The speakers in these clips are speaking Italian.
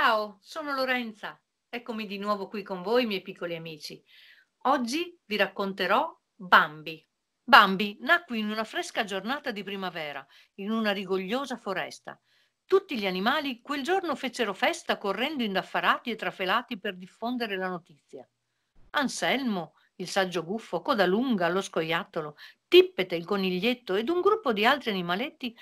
Ciao, sono Lorenza. Eccomi di nuovo qui con voi, miei piccoli amici. Oggi vi racconterò Bambi. Bambi nacque in una fresca giornata di primavera, in una rigogliosa foresta. Tutti gli animali quel giorno fecero festa correndo indaffarati e trafelati per diffondere la notizia. Anselmo, il saggio gufo, coda lunga, lo scoiattolo, Tippete, il coniglietto ed un gruppo di altri animaletti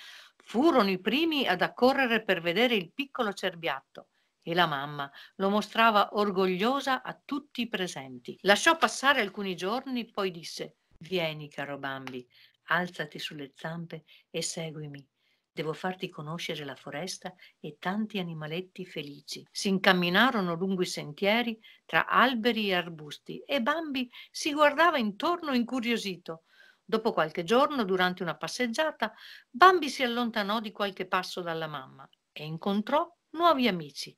furono i primi ad accorrere per vedere il piccolo cerbiatto e la mamma lo mostrava orgogliosa a tutti i presenti. Lasciò passare alcuni giorni, poi disse Vieni, caro Bambi, alzati sulle zampe e seguimi. Devo farti conoscere la foresta e tanti animaletti felici. Si incamminarono lungo i sentieri tra alberi e arbusti e Bambi si guardava intorno incuriosito. Dopo qualche giorno, durante una passeggiata, Bambi si allontanò di qualche passo dalla mamma e incontrò nuovi amici.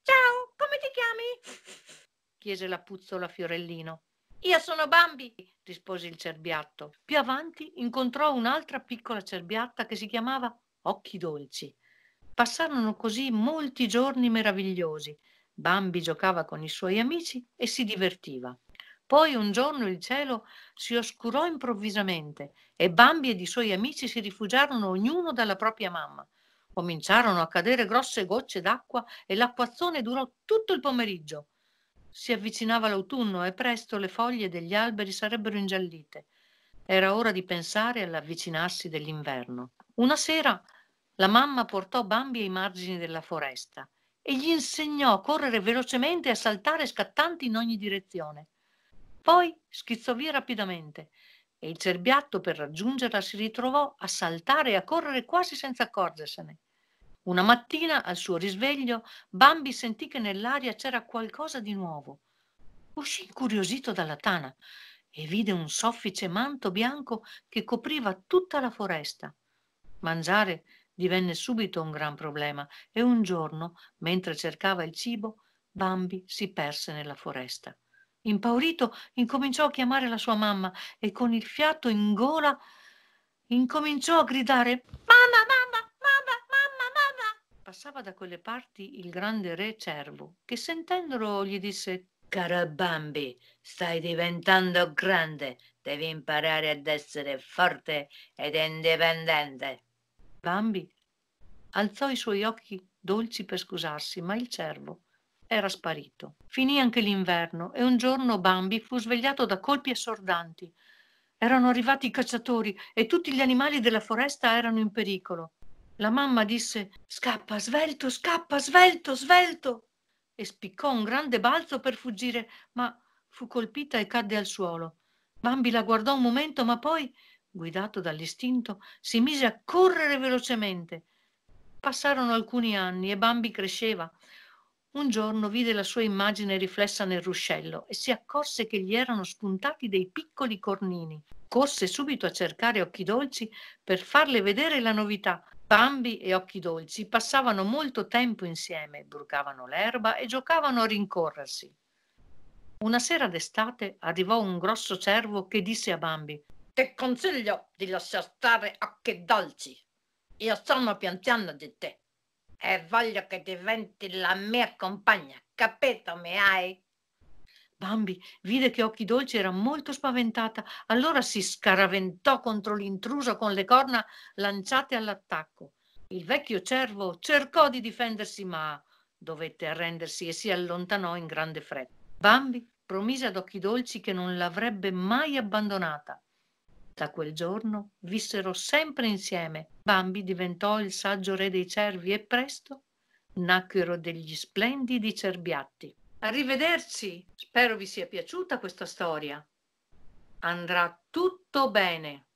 Ciao, come ti chiami? chiese la puzzola Fiorellino. Io sono Bambi, rispose il cerbiatto. Più avanti incontrò un'altra piccola cerbiatta che si chiamava Occhi Dolci. Passarono così molti giorni meravigliosi. Bambi giocava con i suoi amici e si divertiva. Poi un giorno il cielo si oscurò improvvisamente e Bambi ed i suoi amici si rifugiarono ognuno dalla propria mamma. Cominciarono a cadere grosse gocce d'acqua e l'acquazzone durò tutto il pomeriggio. Si avvicinava l'autunno e presto le foglie degli alberi sarebbero ingiallite. Era ora di pensare all'avvicinarsi dell'inverno. Una sera la mamma portò Bambi ai margini della foresta e gli insegnò a correre velocemente e a saltare scattanti in ogni direzione. Poi schizzò via rapidamente e il cerbiatto per raggiungerla si ritrovò a saltare e a correre quasi senza accorgersene. Una mattina, al suo risveglio, Bambi sentì che nell'aria c'era qualcosa di nuovo. Uscì incuriosito dalla tana e vide un soffice manto bianco che copriva tutta la foresta. Mangiare divenne subito un gran problema e un giorno, mentre cercava il cibo, Bambi si perse nella foresta. Impaurito, incominciò a chiamare la sua mamma e con il fiato in gola incominciò a gridare Mamma, mamma! passava da quelle parti il grande re Cervo, che sentendolo gli disse Caro Bambi, stai diventando grande, devi imparare ad essere forte ed indipendente. Bambi alzò i suoi occhi dolci per scusarsi, ma il cervo era sparito. Finì anche l'inverno e un giorno Bambi fu svegliato da colpi assordanti. Erano arrivati i cacciatori e tutti gli animali della foresta erano in pericolo. La mamma disse Scappa, svelto, scappa, svelto, svelto. E spiccò un grande balzo per fuggire, ma fu colpita e cadde al suolo. Bambi la guardò un momento, ma poi, guidato dall'istinto, si mise a correre velocemente. Passarono alcuni anni e Bambi cresceva. Un giorno vide la sua immagine riflessa nel ruscello e si accorse che gli erano spuntati dei piccoli cornini. Corse subito a cercare occhi dolci per farle vedere la novità Bambi e Occhi Dolci passavano molto tempo insieme, brucavano l'erba e giocavano a rincorrersi. Una sera d'estate arrivò un grosso cervo che disse a Bambi: Ti consiglio di lasciar stare Occhi Dolci. Io sono pian piano di te e voglio che diventi la mia compagna, capito? Mi hai? Bambi vide che Occhi Dolci era molto spaventata, allora si scaraventò contro l'intruso con le corna lanciate all'attacco. Il vecchio cervo cercò di difendersi, ma dovette arrendersi e si allontanò in grande fretta. Bambi promise ad Occhi Dolci che non l'avrebbe mai abbandonata. Da quel giorno vissero sempre insieme. Bambi diventò il saggio re dei cervi e presto nacquero degli splendidi cerbiatti. Arrivederci, spero vi sia piaciuta questa storia. Andrà tutto bene.